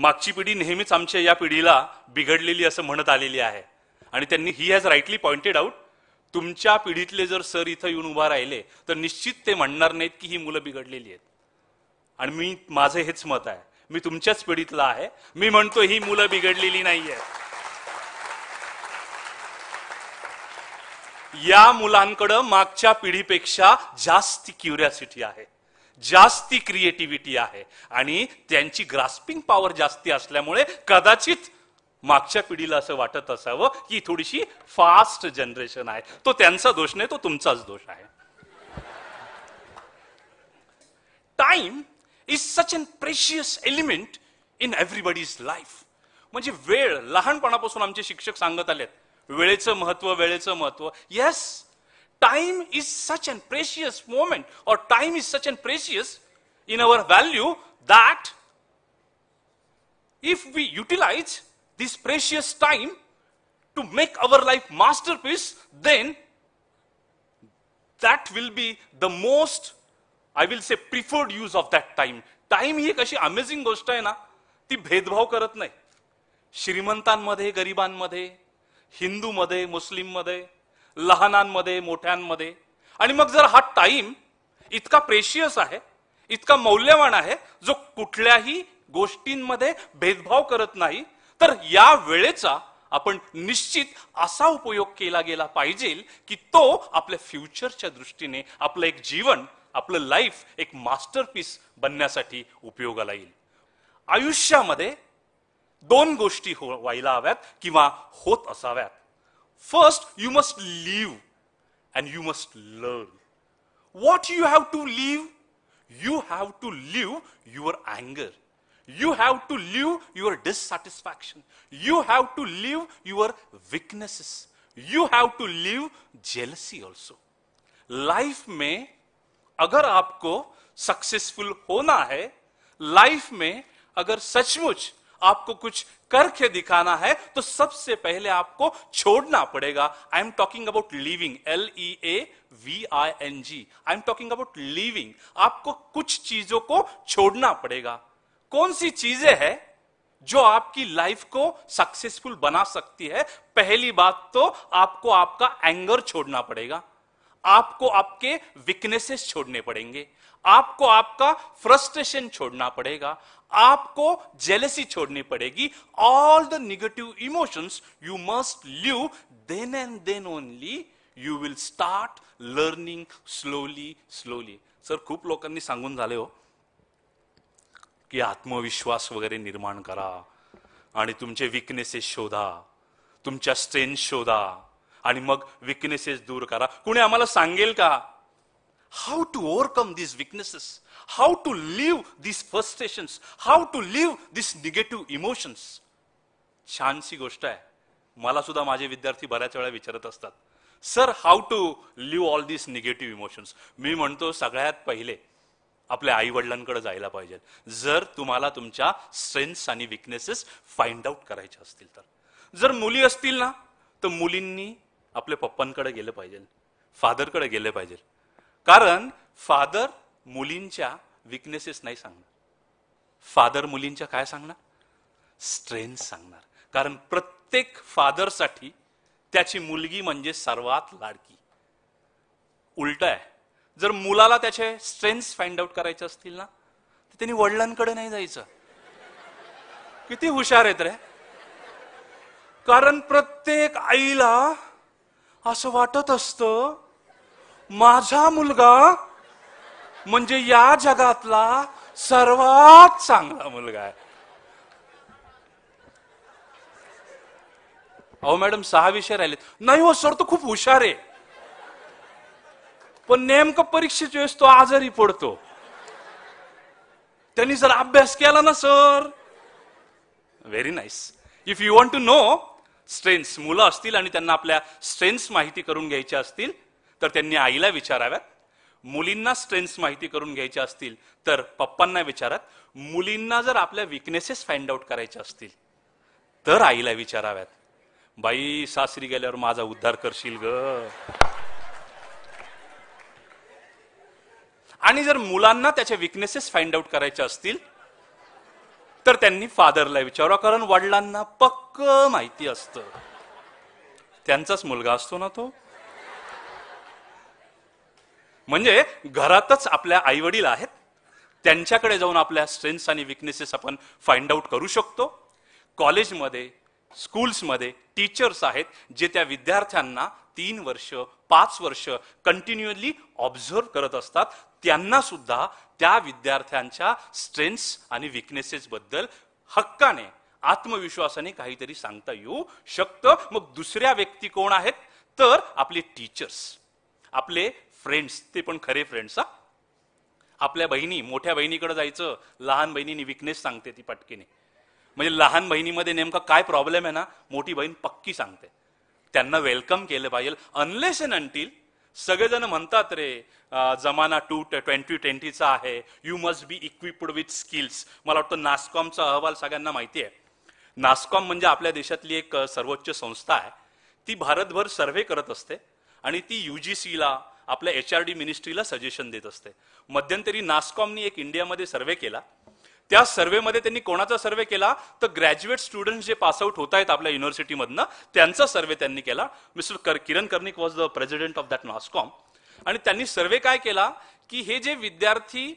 मागची पिढी नेहमीच आमच्या या पिढीला बिघडलेली असं म्हणत आलेली आहे आणि त्यांनी he has rightly pointed out तुमच्या पिढीतले जर सर इथं येऊन उभा राहिले तर निश्चित ते म्हणणार नाहीत की ही मुलं बिघडलेली आहेत आणि मी माझं हेच मत आहे मी तुमच्याच पिढीतला आहे मी म्हणतो ही मुलं बिघडलेली नाहीये या मुलांकडं मागच्या पिढीपेक्षा जास्त क्युरियासिटी आहे जास्ती क्रिएटिव्हिटी आहे आणि त्यांची ग्रास्पिंग पॉवर जास्ती असल्यामुळे कदाचित मागच्या पिढीला असं वाटत असावं की थोडीशी फास्ट जनरेशन आहे तो त्यांचा दोष नाही तो तुमचाच दोष आहे time is such an precious element in everybody's life म्हणजे वेळ लहानपणापासून आमचे शिक्षक सांगत आलेत वेळेचं महत्व वेळेचं महत्व yes time is such an precious moment or time is such an precious in our value that if we utilize this precious time to make our life masterpiece, then that will be the most, I will say, preferred use of that time. Time ही एक अशी amazing गोष्ट आहे ना ती भेदभाव करत नाही श्रीमंतांमध्ये गरिबांमध्ये हिंदूमध्ये मुस्लिममध्ये लहानांमध्ये मोठ्यांमध्ये आणि मग जर हा टाइम इतका प्रेशियस आहे इतका मौल्यवान आहे जो कुठल्याही गोष्टींमध्ये भेदभाव करत नाही तर या वेळेचा आपण निश्चित असा उपयोग केला गेला पाहिजे की तो आपल्या फ्युचरच्या दृष्टीने आपलं एक जीवन आपलं लाईफ एक मास्टरपीस बनण्यासाठी उपयोगाला येईल आयुष्यामध्ये दोन गोष्टी हो व्हायला हव्यात किंवा होत असाव्यात First, you must live and you must learn. What you have to live? You have to live your anger. You have to live your dissatisfaction. You have to live your weaknesses. You have to live jealousy also. Life में agar aapko successful hona hai, life में agar sachmuch, आपको कुछ करके दिखाना है तो सबसे पहले आपको छोड़ना पड़ेगा I am talking about leaving L E A V I N G I am talking about leaving आपको कुछ चीजों को छोड़ना पड़ेगा कौन सी चीजें हैं जो आपकी लाइफ को सक्सेसफुल बना सकती है पहली बात तो आपको आपका एंगर छोड़ना पड़ेगा आपको आपके वीकनेसेस छोड़ने पड़ेंगे आपको आपका फ्रस्ट्रेशन छोड़ना पड़ेगा आपको जेलेसी छोड़नी पड़ेगी all the negative emotions you must leave then and then only you will start learning slowly slowly sir खूप लोकांनी सांगून झाले हो की आत्मविश्वास वगैरे निर्माण करा आणि तुमचे विकनेसेस शोधा तुमच्या स्ट्रेंथ शोधा आणि मग विकनेसेस दूर करा कुणी आम्हाला सांगेल का how to overcome this weaknesses how to leave this frustrations how to leave this negative emotions छानशी गोष्ट आहे मला सुद्धा माझे विद्यार्थी बऱ्याच वेळा विचारत असतात sir how to leave all this negative emotions मी म्हणतो सगळ्यात पहिले आपल्या आई वडिलांकडे जायला पाहिजे जर तुम्हाला तुमच्या स्ट्रेंथ्स आणि विकनेसेस फाइंड आउट करायच्या असतील तर जर मुली असतील ना तर मुलींनी आपल्या पप्पांकडे गेलं पाहिजे फादरकडे गेले पाहिजे कारण फादर मुलींच्या विकनेसेस नाही सांगणार फादर मुलींच्या काय सांगणार स्ट्रेंथ सांगणार कारण प्रत्येक फादरसाठी त्याची मुलगी म्हणजे सर्वात लाडकी उलट आहे जर मुलाला त्याचे स्ट्रेंथ फाइंड आउट करायचे असतील ना तर त्यांनी वडिलांकडे नाही जायचं किती हुशार आहेत रे कारण प्रत्येक आईला असं वाटत असत माझा मुलगा म्हणजे या जगातला सर्वात चांगला मुलगा आहे अहो मॅडम सहा विषय राहिलेत नाही हो सर तो खूप हुशार आहे पण नेमकं परीक्षेच्या वेळेस तो आजारी पडतो त्यांनी जर अभ्यास केला ना sir very nice if you want to know strengths मुलं असतील आणि त्यांना आपल्या स्ट्रेंथ्स माहिती करून घ्यायच्या असतील तर त्यांनी आईला विचाराव्यात मुलींना स्ट्रेंथ्स माहिती करून घ्यायच्या असतील तर पप्पांना विचारात मुलींना जर आपल्या विकनेसेस फाइंड आउट करायच्या असतील तर आईला विचाराव्यात बाई सासरी गेल्यावर माझा उद्धार करशील ग आणि जर मुलांना त्याच्या विकनेसेस फाइंड आउट करायच्या असतील तर त्यांनी फादरला विचारा कारण वडिलांना पक्क माहिती असत त्यांचाच मुलगा असतो ना तो म्हणजे घरातच आपल्या आई वडील आहेत त्यांच्याकडे जाऊन आपल्या स्ट्रेंथ्स आणि विकनेसेस आपण फाइंड आउट करू शकतो कॉलेजमध्ये स्कूल्समध्ये टीचर्स आहेत जे त्या विद्यार्थ्यांना तीन वर्ष पाच वर्ष कंटिन्युअली ऑब्झर्व करत असतात त्यांना सुद्धा त्या विद्यार्थ्यांच्या स्ट्रेंथ्स आणि विकनेसेस बद्दल हक्काने आत्मविश्वासाने काहीतरी सांगता येऊ शकतं मग दुसऱ्या व्यक्ती कोण आहेत तर आपले टीचर्स आपले फ्रेंड्स ते पण खरे फ्रेंड्स हा आपल्या बहिणी मोठ्या बहिणीकडे जायचं लहान बहिणीने विकनेस सांगते ती पटकीने म्हणजे लहान बहिणीमध्ये नेमका काय प्रॉब्लेम आहे ना मोठी बहीण पक्की सांगते त्यांना वेलकम केलं पाहिजे अनलेस अँड अंटील सगळेजण म्हणतात रे जमाना टू ट्वेंटी ट्वेंटीचा आहे you must be equipped with skills मला वाटतं नास्कॉमचा अहवाल सगळ्यांना माहिती आहे नास्कॉम म्हणजे आपल्या देशातली एक सर्वोच्च संस्था आहे ती भारतभर सर्व्हे करत असते आणि ती यू जी सीला आपल्या एच आर डी मिनिस्ट्रीला सजेशन देत असते मध्यंतरी नास्कॉमनी एक इंडियामध्ये सर्व्हे केला त्या सर्व्हेमध्ये त्यांनी कोणाचा सर्वे केला तर ग्रॅज्युएट स्टुडंट जे पासआउट होत आहेत आपल्या युनिव्हर्सिटीमधनं त्यांचा सर्वे त्यांनी केला मिस्टर कर Kiran Karnik was the president of that NASSCOM आणि त्यांनी सर्वे काय केला की हे जे विद्यार्थी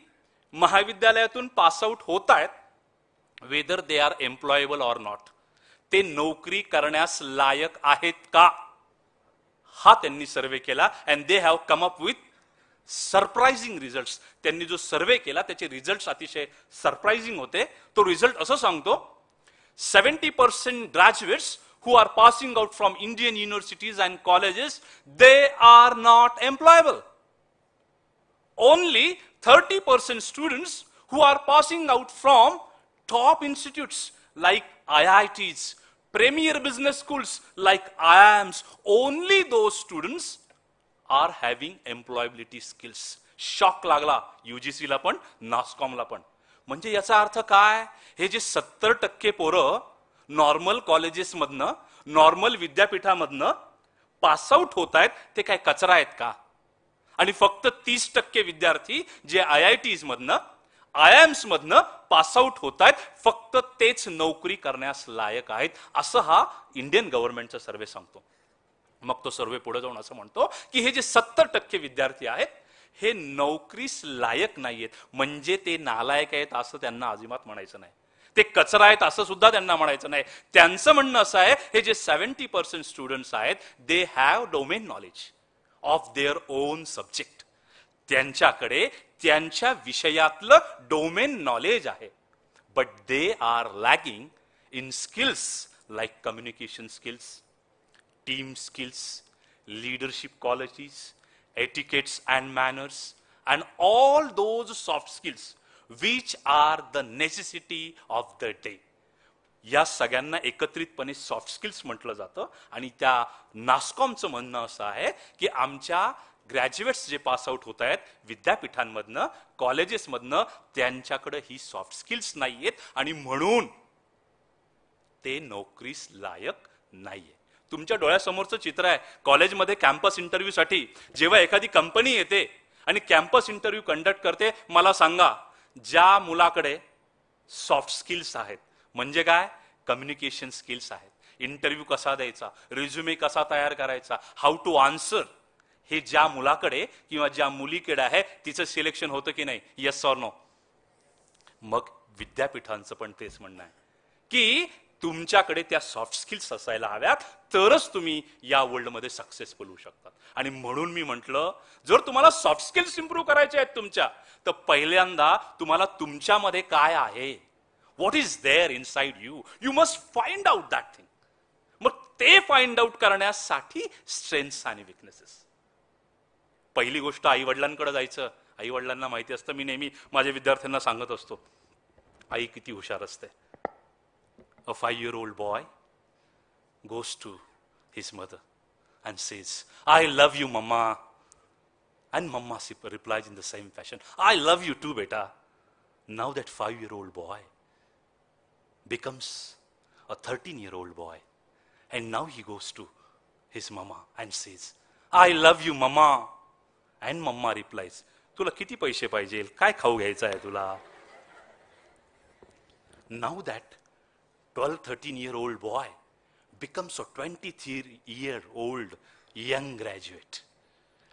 महाविद्यालयातून पासआउट होत आहेत whether they are employable or not ते नोकरी करण्यास लायक आहेत का हा त्यांनी सर्वे केला and they have come up with surprising result त्यांनी जो सर्वे केला त्याचे रिझल्ट अतिशय सरप्रायझिंग होते तो रिझल्ट असं सांगतो seventy percent graduates who are passing out from Indian universities and colleges, they are not employable. Only 30% students who are passing out from top institutes like IITs, premier business schools like IIMs, only those students are having employability skills shock लागला युजीसीला पण नास्कॉमला पण म्हणजे याचा अर्थ काय हे जे सत्तर टक्के पोरं नॉर्मल कॉलेजेसमधनं नॉर्मल विद्यापीठामधनं पासआउट होत आहेत ते काय कचरा आहेत का आणि फक्त तीस टक्के विद्यार्थी जे आय आय टीज मधनं आय एम्स मधनं पासआउट होत आहेत फक्त तेच नोकरी करण्यास लायक आहेत असं हा इंडियन गव्हर्नमेंटचा सर्वे सांगतो मग तो सर्वे पुढे जाऊन असं म्हणतो की हे जे सत्तर टक्के विद्यार्थी आहेत हे नोकरीस लायक नाहीयेत म्हणजे ते नालायक आहेत असं त्यांना अजिबात म्हणायचं नाही ते कचरा आहेत असं सुद्धा त्यांना म्हणायचं नाही त्यांचं म्हणणं असं आहे हे जे सेव्हन्टी पर्सेंट स्टुडंट्स आहेत they have domain knowledge of their own subject त्यांच्याकडे त्यांच्या विषयातलं डोमेन नॉलेज आहे but they are lagging in skills like communication skills team skills, leadership qualities, etiquettes and manners, and all those soft skills which are the necessity of the day. या सगळ्यांना एकत्रितपणे soft skills म्हटलं जातं आणि त्या नास्कॉमचं म्हणणं असं आहे की आमच्या ग्रॅज्युएट्स जे पास आउट होत आहेत विद्यापीठांमधनं कॉलेजेसमधनं त्यांच्याकडे ही सॉफ्ट स्किल्स नाही आहेत आणि म्हणून ते नोकरीस लायक नाही तुमच्या डोळ्यासमोरचं चित्र आहे कॉलेजमध्ये कॅम्पस साठी जेव्हा एखादी कंपनी येते आणि कॅम्पस इंटरव्ह्यू कंडक्ट करते मला सांगा ज्या मुलाकडे सॉफ्ट स्किल्स आहेत म्हणजे काय कम्युनिकेशन स्किल्स आहेत इंटरव्ह्यू कसा द्यायचा रिझ्युमे कसा तयार करायचा हाऊ टू आन्सर हे ज्या मुलाकडे किंवा ज्या मुलीकडे आहे तिचं सिलेक्शन होतं की नाही येस सॉर ऑर नो मग विद्यापीठांचं पण तेच म्हणणं आहे की तुमच्याकडे त्या सॉफ्ट स्किल्स असायला हव्यात तरच तुम्ही या वर्ल्डमध्ये सक्सेसफुल होऊ शकतात आणि म्हणून मी म्हंटल जर तुम्हाला सॉफ्ट स्किल्स इम्प्रूव्ह करायचे आहेत तुमच्या तर पहिल्यांदा तुम्हाला तुमच्यामध्ये काय आहे what is there inside you you must find out that thing मग ते फाइंड आउट करण्यासाठी स्ट्रेंथ्स आणि विकनेसेस पहिली गोष्ट आई वडिलांकडे जायचं आई वडिलांना माहिती असतं मी नेहमी माझ्या विद्यार्थ्यांना सांगत असतो आई किती हुशार असते a five year old boy goes to his mother and says, I love you, Mama. And Mama replies in the same fashion, I love you too, beta. Now that five year old boy becomes a 13 year old boy. And now he goes to his mama and says, "I love you, mama." And mama replies, तुला किती पैसे पाहिजे काय खाऊ घ्यायचं आहे तुला now that 12, 13 year old boy becomes a 23 year old young graduate.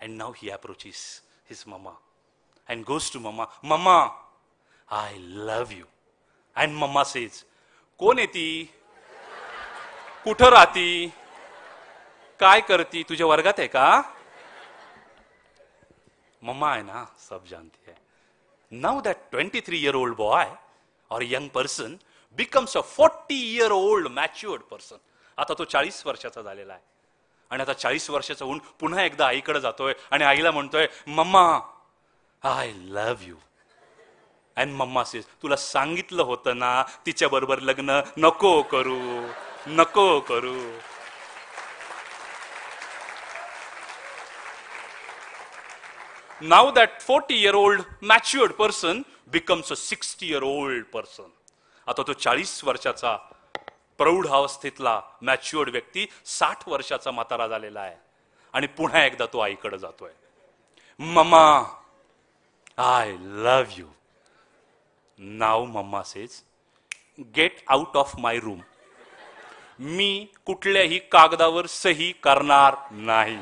And now he approaches his mama and goes to mama, Mama, I love you. And mama says, कोण येती कुठं राहती काय करती तुझ्या वर्गात आहे का मम्मा है ना सब जानती है now that 23 year old boy और young person becomes a forty year old matured person आता तो चाळीस वर्षाचा झालेला आहे आणि आता चाळीस वर्षाचा होऊन पुन्हा एकदा आईकडे जातोय आणि आईला म्हणतोय mama I love you and mama says तुला सांगितलं होतं ना तिच्या बरोबर लग्न नको करू नको करू now that forty year old matured person becomes a sixty year old person आता तो चाळीस वर्षाचा प्रौढ अवस्थेतला मॅच्युअर्ड व्यक्ती साठ वर्षाचा म्हातारा झालेला आहे आणि पुन्हा एकदा तो आईकडे जातोय mama I love you now mama says get out of my room मी कुठल्याही कागदावर सही करणार नाही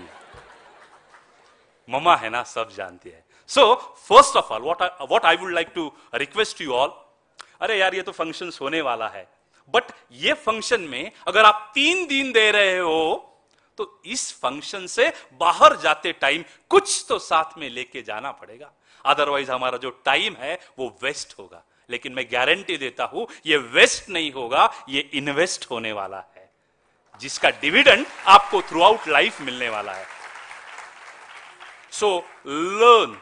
मम्मा है ना सब जानती है so first of all what what I would like to request you all अरे यार ये तो फंक्शन होने वाला है बट ये फंक्शन में अगर आप तीन दिन दे रहे हो तो इस फंक्शन से बाहर जाते टाइम कुछ तो साथ में लेके जाना पड़ेगा अदरवाइज हमारा जो टाइम है वो वेस्ट होगा लेकिन मैं गारंटी देता हूं ये वेस्ट नहीं होगा ये इन्वेस्ट होने वाला है जिसका डिविडेंड आपको थ्रू आउट लाइफ मिलने वाला है सो लर्न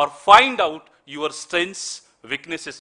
और find out your strengths weaknesses